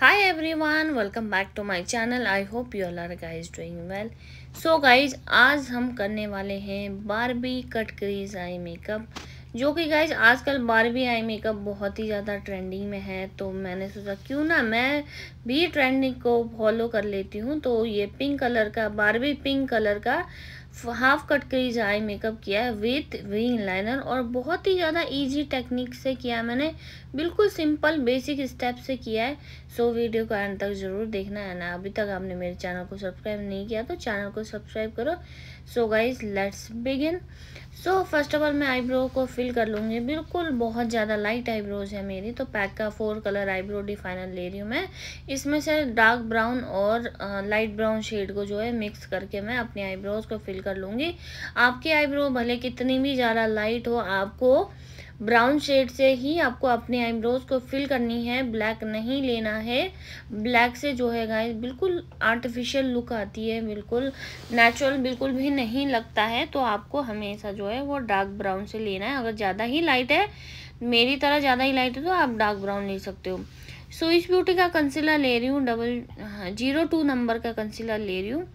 high everyone welcome back to my channel I hope you are guys doing well so guys आज हम करने वाले हैं Barbie cut crease eye makeup जो कि guys आजकल बारबी आई मेकअप बहुत ही ज़्यादा ट्रेंडिंग में है तो मैंने सोचा क्यों ना मैं भी ट्रेंडिंग को फॉलो कर लेती हूँ तो ये पिंक कलर का बारबी पिंक कलर का half cut crease eye makeup किया है विथ विंग लाइनर और बहुत ही ज़्यादा इजी टेक्निक से किया मैंने बिल्कुल सिंपल बेसिक स्टेप से किया है सो वीडियो को अंत तक ज़रूर देखना है ना अभी तक आपने मेरे चैनल को सब्सक्राइब नहीं किया तो चैनल को सब्सक्राइब करो so guys let's begin so first of all मैं आईब्रो को फिल कर लूँगी बिल्कुल बहुत ज़्यादा लाइट आईब्रोज है मेरी तो पैक का फोर कलर आईब्रो डिफाइनर ले रही हूँ मैं इसमें से डार्क ब्राउन और लाइट ब्राउन शेड को जो है मिक्स करके मैं अपने आईब्रोज को फिल फिल कर लूँगी आपके आईब्रो भले कितनी भी ज़्यादा लाइट हो आपको ब्राउन शेड से ही आपको अपने आईब्रोज को फिल करनी है ब्लैक नहीं लेना है ब्लैक से जो है गाइस बिल्कुल आर्टिफिशियल लुक आती है बिल्कुल नेचुरल बिल्कुल भी नहीं लगता है तो आपको हमेशा जो है वो डार्क ब्राउन से लेना है अगर ज़्यादा ही लाइट है मेरी तरह ज़्यादा ही लाइट है तो आप डार्क ब्राउन ले सकते हो सो इस ब्यूटी का कंसीलर ले रही हूँ डबल जीरो टू नंबर का कंसीलर ले रही हूँ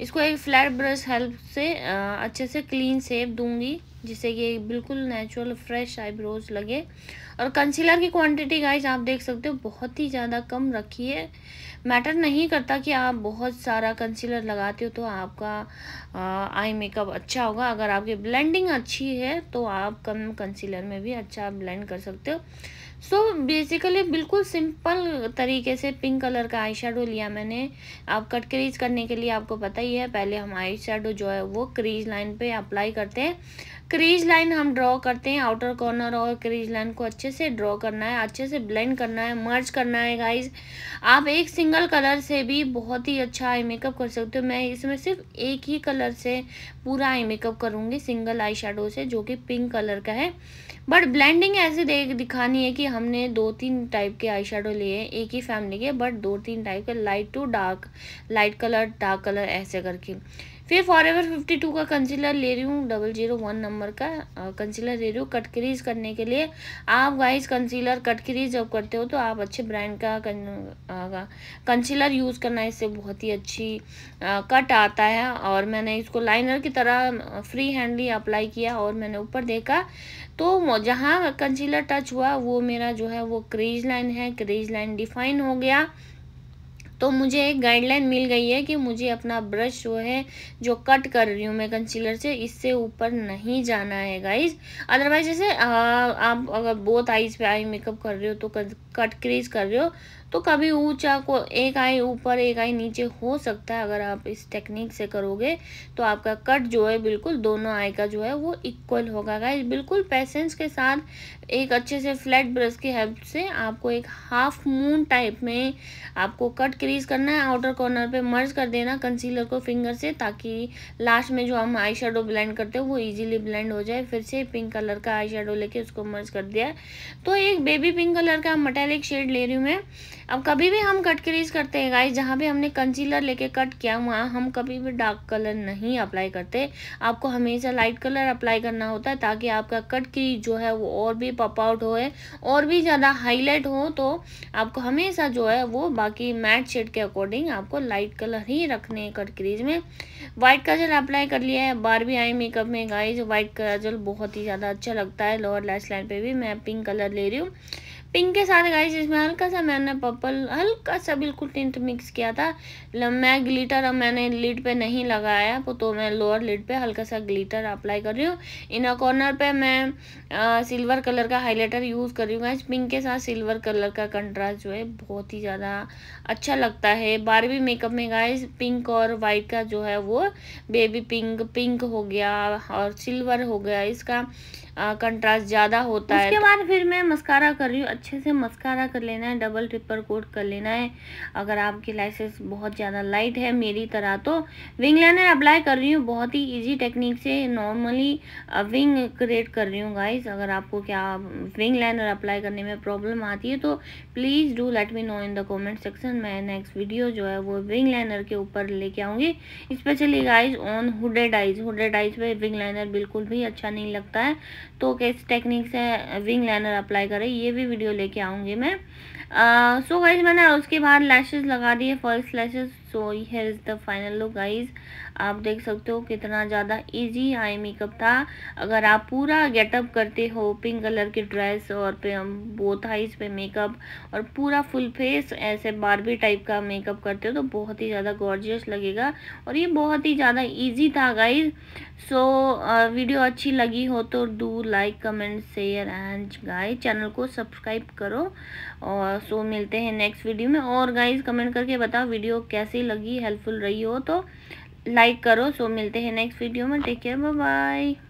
इसको एक फ्लैट ब्रश हेल्प से अच्छे से क्लीन सेप दूंगी जिससे कि बिल्कुल नेचुरल फ्रेश आईब्रोज लगे और कंसीलर की क्वांटिटी गाइस आप देख सकते हो बहुत ही ज़्यादा कम रखी है मैटर नहीं करता कि आप बहुत सारा कंसीलर लगाते हो तो आपका आई मेकअप अच्छा होगा अगर आपकी ब्लेंडिंग अच्छी है तो आप कम कंसीलर में भी अच्छा ब्लेंड कर सकते हो सो so, बेसिकली बिल्कुल सिंपल तरीके से पिंक कलर का आई शेडो लिया मैंने आप कट क्रीज करने के लिए आपको पता ही है पहले हम आई शेडो जो है वो क्रीज लाइन पे अप्लाई करते हैं क्रीज लाइन हम ड्रॉ करते हैं आउटर कॉर्नर और क्रीज लाइन को अच्छे से ड्रॉ करना है अच्छे से ब्लेंड करना है मर्ज करना है गाइज आप एक सिंगल कलर से भी बहुत ही अच्छा आई मेकअप कर सकते हो मैं इसमें सिर्फ एक ही कलर से पूरा आई मेकअप करूँगी सिंगल आई शेडो से जो कि पिंक कलर का है बट ब्लेंडिंग ऐसे देख दिखानी है कि हमने दो तीन टाइप के आई शेडो लिए हैं एक ही फैमिली के बट दो तीन टाइप के light to dark light colour dark colour ऐसे करके फिर फॉर एवर फिफ्टी टू का कंसीलर ले रही हूँ डबल जीरो वन नंबर का कंसीलर ले रही हूँ कट क्रीज करने के लिए आप वाइज कंसीलर कटक्रीज जब करते हो तो आप अच्छे ब्रांड का कंसीलर यूज़ करना इससे बहुत ही अच्छी कट आता है और मैंने इसको लाइनर की तरह फ्री हैंडली अप्लाई किया और मैंने ऊपर देखा तो जहाँ कंसीलर टच हुआ वो मेरा जो है वो क्रीज लाइन है क्रीज लाइन डिफाइन हो गया तो मुझे एक गाइडलाइन मिल गई है कि मुझे अपना ब्रश जो है जो कट कर रही हूँ मैं कंसीलर से इससे ऊपर नहीं जाना है गाइज अदरवाइज जैसे आ, आप अगर बहुत आईज पे आई मेकअप कर रहे हो तो कट क्रीज कर रहे हो तो कभी ऊंचा को एक आई ऊपर एक आई नीचे हो सकता है अगर आप इस टेक्निक से करोगे तो आपका कट जो है बिल्कुल दोनों आई का जो है वो इक्वल होगा गाइज बिल्कुल पैसेंस के साथ एक अच्छे से फ्लैट ब्रश की हेल्प से आपको एक हाफ मून टाइप में आपको कट क्रीज करना है आउटर कॉर्नर पे मर्ज कर देना कंसीलर को फिंगर से ताकि लास्ट में जो हम आई शेडो ब्लेंड करते हैं वो इजीली ब्लेंड हो जाए फिर से पिंक कलर का आई शेडो लेके उसको मर्ज कर दिया तो एक बेबी पिंक कलर का मटेलिक शेड ले रही हूँ मैं अब कभी भी हम कट क्रीज करते हैं गाइस जहाँ भी हमने कंसीलर लेके कट किया वहाँ हम कभी भी डार्क कलर नहीं अप्लाई करते आपको हमेशा लाइट कलर अप्लाई करना होता है ताकि आपका कट क्रीज जो है वो और भी पप आउट होए और भी ज़्यादा हाईलाइट हो तो आपको हमेशा जो है वो बाकी मैट शेड के अकॉर्डिंग आपको लाइट कलर ही रखने हैं कट क्रीज में वाइट काजल अप्लाई कर लिया है बार भी आई मेकअप में गाइज व्हाइट काजल बहुत ही ज़्यादा अच्छा लगता है लोअर लाइस लाइन पर भी मैं पिंक कलर ले रही हूँ पिंक के साथ गाइस इसमें हल्का सा मैंने पर्पल हल्का सा बिल्कुल टिंट मिक्स किया था मैं ग्लिटर अब मैंने लिड पे नहीं लगाया तो मैं लोअर लिड पे हल्का सा ग्लिटर अप्लाई कर रही हूँ इनर कॉर्नर पे मैं आ, सिल्वर कलर का हाईलाइटर यूज़ कर रही हूँ गाइस पिंक के साथ सिल्वर कलर का कंट्रास्ट जो है बहुत ही ज़्यादा अच्छा लगता है बारहवीं मेकअप में गाइस पिंक और वाइट का जो है वो बेबी पिंक पिंक हो गया और सिल्वर हो गया इसका कंट्रास्ट ज़्यादा होता है उसके बाद फिर मैं मस्कारा कर रही हूँ अच्छे से मस्कारा कर लेना है डबल ट्रिपर कोट कर लेना है अगर आपकी लाइसेंस बहुत ज़्यादा लाइट है मेरी तरह तो विंग लाइनर अप्लाई कर रही हूँ बहुत ही इजी टेक्निक से नॉर्मली विंग क्रिएट कर रही हूँ गाइस अगर आपको क्या विंग लाइनर अप्लाई करने में प्रॉब्लम आती है तो please do let me know in the comment section मैं नेक्स्ट वीडियो जो है वो विंग लाइनर के ऊपर लेके आऊँगी specially guys on hooded eyes hooded eyes पर विंग लाइनर बिल्कुल भी अच्छा नहीं लगता है तो किस टेक्निक से विंग लाइनर अप्लाई करें ये भी वीडियो वीडियो लेके आऊँगी मैं सो uh, गाइज so मैंने उसके बाद लैशेस लगा दिए first lashes so here is the final look guys आप देख सकते हो कितना ज़्यादा इजी आई मेकअप था अगर आप पूरा गेटअप करते हो पिंक कलर की ड्रेस और पे हम बोथ हाइज पे मेकअप और पूरा फुल फेस ऐसे बारबी टाइप का मेकअप करते हो तो बहुत ही ज़्यादा गॉर्जियस लगेगा और ये बहुत ही ज़्यादा ईजी था गाइज सो so, वीडियो अच्छी लगी हो तो do like comment share and guys channel को सब्सक्राइब करो और सो मिलते हैं नेक्स्ट वीडियो में और गाइज कमेंट करके बताओ वीडियो कैसी लगी हेल्पफुल रही हो तो लाइक करो सो मिलते हैं नेक्स्ट वीडियो में टेक केयर बाय